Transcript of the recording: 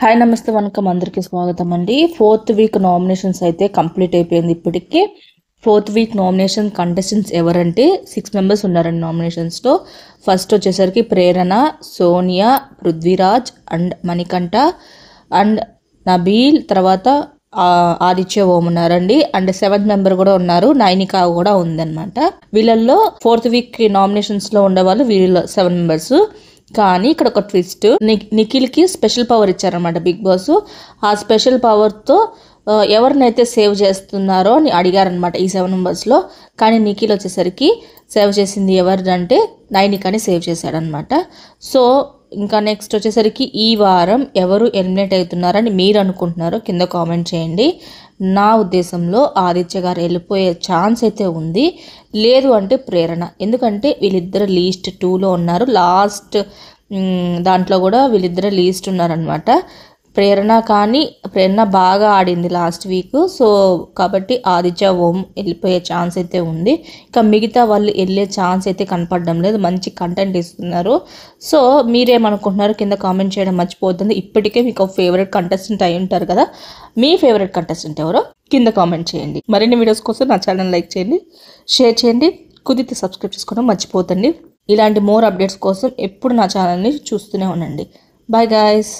hi నమస్తే వనకం అందరికీ స్వాగతం అండి ఫోర్త్ వీక్ నామినేషన్స్ అయితే కంప్లీట్ అయిపోయింది ఇప్పటికీ ఫోర్త్ వీక్ నామినేషన్ కంటెస్టెంట్స్ ఎవరంటే సిక్స్ మెంబర్స్ ఉన్నారండి నామినేషన్స్లో ఫస్ట్ వచ్చేసరికి ప్రేరణ సోనియా పృథ్వీరాజ్ అండ్ మణికంఠ అండ్ నబీల్ తర్వాత ఆదిత్య ఓం ఉన్నారండి అండ్ సెవెంత్ మెంబర్ కూడా ఉన్నారు నైనికా కూడా ఉందన్నమాట వీళ్ళల్లో ఫోర్త్ వీక్ నామినేషన్స్లో ఉండేవాళ్ళు వీళ్ళు సెవెన్ మెంబర్స్ కానీ ఇక్కడ ఒక ట్విస్ట్ నిఖిల్కి స్పెషల్ పవర్ ఇచ్చారనమాట బిగ్ బాస్ ఆ స్పెషల్ పవర్తో ఎవరినైతే సేవ్ చేస్తున్నారో అని అడిగారనమాట ఈ సెవెన్ మెంబర్స్లో కానీ నిఖిల్ వచ్చేసరికి సేవ్ చేసింది ఎవరిదంటే అని సేవ్ చేశాడనమాట సో ఇంకా నెక్స్ట్ వచ్చేసరికి ఈ వారం ఎవరు ఎలిమినేట్ అవుతున్నారని మీరు అనుకుంటున్నారో కింద కామెంట్ చేయండి నా ఉద్దేశంలో ఆదిత్య గారు వెళ్ళిపోయే ఛాన్స్ అయితే ఉంది లేదు అంటే ప్రేరణ ఎందుకంటే వీళ్ళిద్దరు లీస్ట్ టూలో ఉన్నారు లాస్ట్ దాంట్లో కూడా వీళ్ళిద్దరు లీస్ట్ ఉన్నారనమాట ప్రేరణ కానీ ప్రేరణ బాగా ఆడింది లాస్ట్ వీక్ సో కాబట్టి ఆదిత్య ఓం వెళ్ళిపోయే ఛాన్స్ అయితే ఉంది ఇంకా మిగతా వాళ్ళు వెళ్ళే ఛాన్స్ అయితే కనపడడం లేదు మంచి కంటెంట్ ఇస్తున్నారు సో మీరేమనుకుంటున్నారు కింద కామెంట్ చేయడం మర్చిపోతుంది ఇప్పటికే మీకు ఫేవరెట్ కంటెస్టెంట్ అయి ఉంటారు కదా మీ ఫేవరెట్ కంటెస్టెంట్ ఎవరో కింద కామెంట్ చేయండి మరిన్ని వీడియోస్ కోసం నా ఛానల్ లైక్ చేయండి షేర్ చేయండి కుదిరితే సబ్స్క్రైబ్ చేసుకోవడం మర్చిపోతండి ఇలాంటి మోర్ అప్డేట్స్ కోసం ఎప్పుడు నా ఛానల్ని చూస్తూనే ఉండండి బాయ్ గాయస్